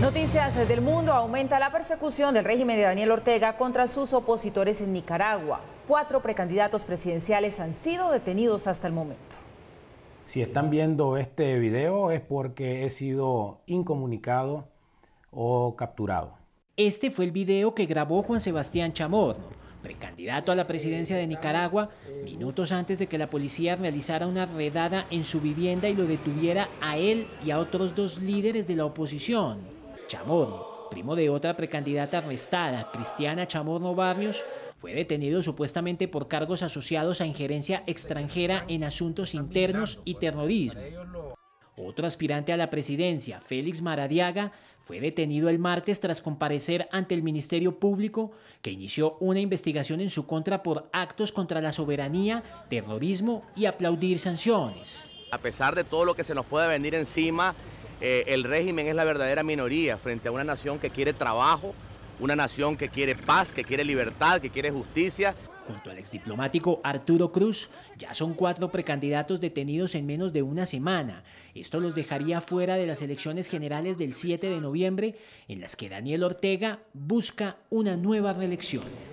Noticias del mundo. Aumenta la persecución del régimen de Daniel Ortega contra sus opositores en Nicaragua. Cuatro precandidatos presidenciales han sido detenidos hasta el momento. Si están viendo este video es porque he sido incomunicado o capturado. Este fue el video que grabó Juan Sebastián Chamorro, precandidato a la presidencia de Nicaragua, minutos antes de que la policía realizara una redada en su vivienda y lo detuviera a él y a otros dos líderes de la oposición. Chamorro, primo de otra precandidata arrestada, Cristiana Chamorro Barrios, fue detenido supuestamente por cargos asociados a injerencia extranjera en asuntos internos y terrorismo. Otro aspirante a la presidencia, Félix Maradiaga, fue detenido el martes tras comparecer ante el Ministerio Público, que inició una investigación en su contra por actos contra la soberanía, terrorismo y aplaudir sanciones. A pesar de todo lo que se nos pueda venir encima, eh, el régimen es la verdadera minoría frente a una nación que quiere trabajo, una nación que quiere paz, que quiere libertad, que quiere justicia. Junto al exdiplomático Arturo Cruz, ya son cuatro precandidatos detenidos en menos de una semana. Esto los dejaría fuera de las elecciones generales del 7 de noviembre, en las que Daniel Ortega busca una nueva reelección.